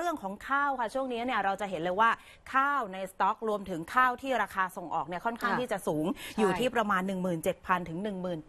รื่องของข้าวค่ะช่วงนี้เนี่ยเราจะเห็นเลยว่าข้าวในสต็อกรวมถึงข้าวที่ราคาส่งออกเนี่ยค่อนข้างที่จะสูงอยู่ที่ประมาณ 17,000 ถึง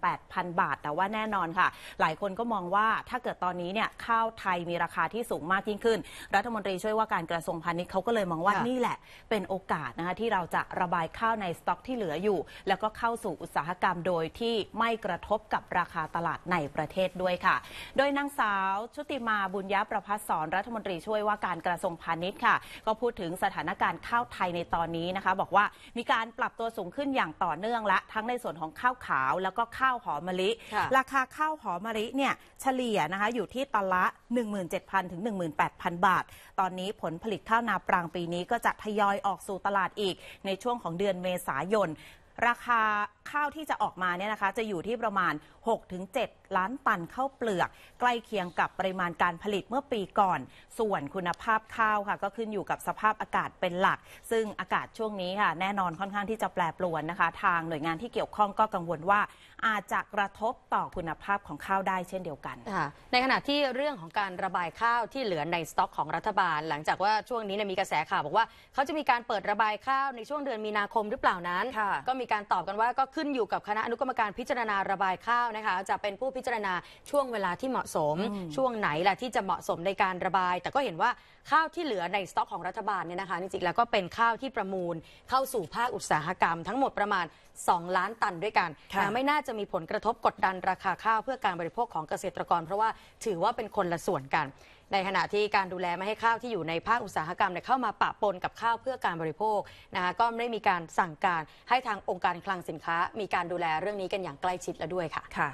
18,000 บาท แต่ว่าแน่นอนค่ะ หลายคนก็มองว่าถ้าเกิดตอนนี้เนี่ยข้าวไทยมีราคาที่สูงมากยิ่งขึ้น รัฐมนตรีช่วยว่าการกระทรวงพาณิชย์เขาก็เลยมองว่านี่แหละ เป็นโอกาสนะคะที่เราจะระบายข้าวในสต็อกที่เหลืออยู่ แล้วก็เข้าสู่อุตสาหกรรม โดยที่ไม่กระทบกับราคาตลาดในประเทศด้วยค่ะ โดยนางสาวชุติมาบุญยประพัสสอนรัฐมนตรีช่วยว่าการกระทรวงพาณิชย์ค่ะ ก็พูดถึงสถานการณ์ข้าวไทยในตอนนี้นะคะ บอกว่ามีการปรับตัวสูงขึ้นอย่างต่อเนื่องละ ทั้งในส่วนของข้าวขาวแล้วก็ข้าวหอมมะลิ ราคาข้าวหอมมะลิเนี่ยเฉลี่ยนะคะอยู่ที่ตันละ 17,000ถึง18,000 บาท ตอนนี้ผลผลิตข้าวนาปรางปีนี้ก็จะทยอยออกสู่ตลาดอีกในช่วงของเดือนเมษายนราคาข้าวที่จะออกมาเนี่ยนะคะ จะอยู่ที่ประมาณ 6-7 ล้านตันข้าวเปลือก ใกล้เคียงกับปริมาณการผลิตเมื่อปีก่อน ส่วนคุณภาพข้าวค่ะก็ขึ้นอยู่กับสภาพอากาศเป็นหลัก ซึ่งอากาศช่วงนี้ค่ะ แน่นอนค่อนข้างที่จะแปรปรวนนะคะ ทางหน่วยงานที่เกี่ยวข้องก็กังวลว่าอาจจะกระทบต่อคุณภาพของข้าวได้เช่นเดียวกัน ในขณะที่เรื่องของการระบายข้าวที่เหลือในสต็อกของรัฐบาล หลังจากว่าช่วงนี้มีกระแสข่าวบอกว่าเขาจะมีการเปิดระบายข้าวในช่วงเดือนมีนาคมหรือเปล่านั้นก็มีการตอบกันว่าก็ขึ้นอยู่กับคณะอนุกรรมการพิจารณาระบายข้าวนะคะจะเป็นผู้พิจารณาช่วงเวลาที่เหมาะสม ช่วงไหนล่ะที่จะเหมาะสมในการระบาย แต่ก็เห็นว่าข้าวที่เหลือในสต็อกของรัฐบาลเนี่ยนะคะจริงๆแล้วก็เป็นข้าวที่ประมูล เข้าสู่ภาคอุตสาหกรรมทั้งหมดประมาณ 2 ล้านตันด้วยกันไม่น่าจะมีผลกระทบกดดันราคาข้าวเพื่อการบริโภคของเกษตรกร เพราะว่าถือว่าเป็นคนละส่วนกันในขณะที่การดูแลไม่ให้ข้าวที่อยู่ในภาคอุตสาหกรรมเข้ามาปะปนกับข้าวเพื่อการบริโภคนะคะก็ไม่ได้มีการสั่งการให้ทางองค์การคลังสินค้า มีการดูแลเรื่องนี้กันอย่างใกล้ชิดแล้วด้วยค่ะ